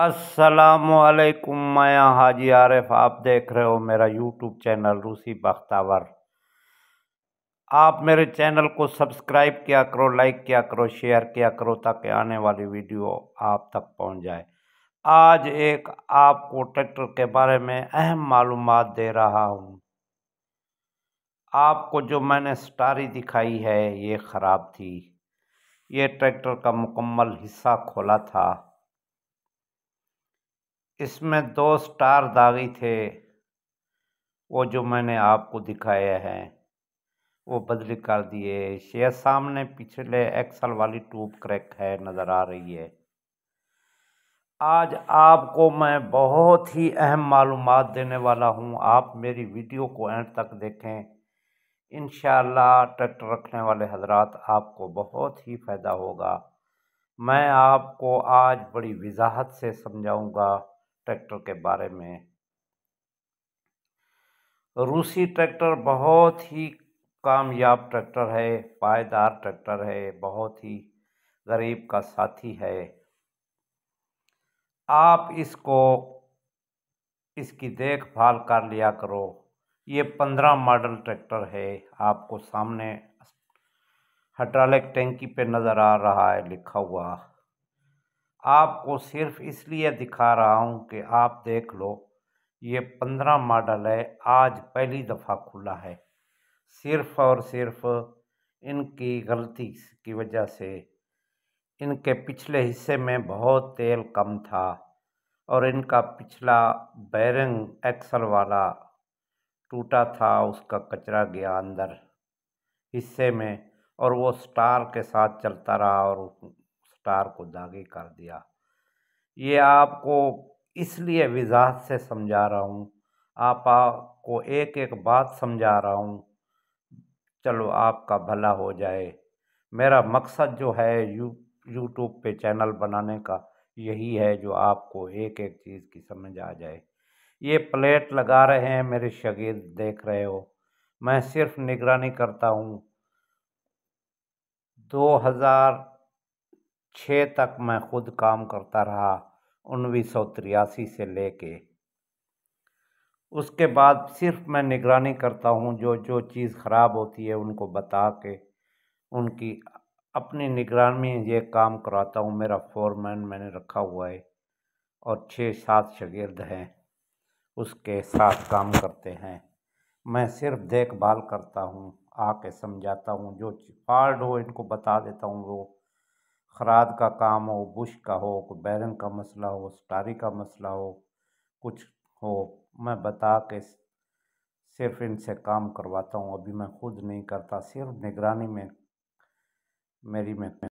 असलकुम मैं हाजी आरिफ आप देख रहे हो मेरा यूट्यूब चैनल रूसी बख्तावर आप मेरे चैनल को सब्सक्राइब किया करो लाइक किया करो शेयर किया करो ताकि आने वाली वीडियो आप तक पहुंच जाए आज एक आपको ट्रैक्टर के बारे में अहम मालूम दे रहा हूं आपको जो मैंने स्टारी दिखाई है ये ख़राब थी ये ट्रैक्टर का मुकम्मल हिस्सा खोला था इसमें दो स्टार दागी थे वो जो मैंने आपको दिखाया है वो बदली कर दिए शेयर सामने पिछले एक्सल वाली ट्यूब क्रैक है नज़र आ रही है आज आपको मैं बहुत ही अहम मालूम देने वाला हूँ आप मेरी वीडियो को एंड तक देखें इन ट्रैक्टर रखने वाले हजरात आपको बहुत ही फ़ायदा होगा मैं आपको आज बड़ी वजाहत से समझाऊँगा ट्रैक्टर के बारे में रूसी ट्रैक्टर बहुत ही कामयाब ट्रैक्टर है पायदार ट्रैक्टर है बहुत ही गरीब का साथी है आप इसको इसकी देखभाल कर लिया करो ये पंद्रह मॉडल ट्रैक्टर है आपको सामने हटालेक टैंकी पे नज़र आ रहा है लिखा हुआ आपको सिर्फ इसलिए दिखा रहा हूँ कि आप देख लो ये पंद्रह मॉडल है आज पहली दफ़ा खुला है सिर्फ और सिर्फ इनकी गलती की वजह से इनके पिछले हिस्से में बहुत तेल कम था और इनका पिछला बैरिंग एक्सल वाला टूटा था उसका कचरा गया अंदर हिस्से में और वो स्टार के साथ चलता रहा और स्टार को दागे कर दिया ये आपको इसलिए वजाहत से समझा रहा हूँ आपको एक एक बात समझा रहा हूँ चलो आपका भला हो जाए मेरा मकसद जो है यू यूट्यूब पे चैनल बनाने का यही है जो आपको एक एक चीज़ की समझ आ जाए ये प्लेट लगा रहे हैं मेरे शगीर देख रहे हो मैं सिर्फ निगरानी करता हूँ दो हज़ार छः तक मैं खुद काम करता रहा उन्नीस सौ तिरासी से ले कर उसके बाद सिर्फ मैं निगरानी करता हूँ जो जो चीज़ ख़राब होती है उनको बता के उनकी अपनी निगरानी ये काम कराता हूँ मेरा फोरमैन मैंने रखा हुआ है और छः सात शगिर्द हैं उसके साथ काम करते हैं मैं सिर्फ देखभाल करता हूँ आके समझाता हूँ जो फॉल्ट हो इनको बता देता हूँ वो खराद का काम हो बुश का हो कोई बैरन का मसला हो स्टारी का मसला हो कुछ हो मैं बता के सिर्फ इनसे काम करवाता हूँ अभी मैं खुद नहीं करता सिर्फ निगरानी में मेरी में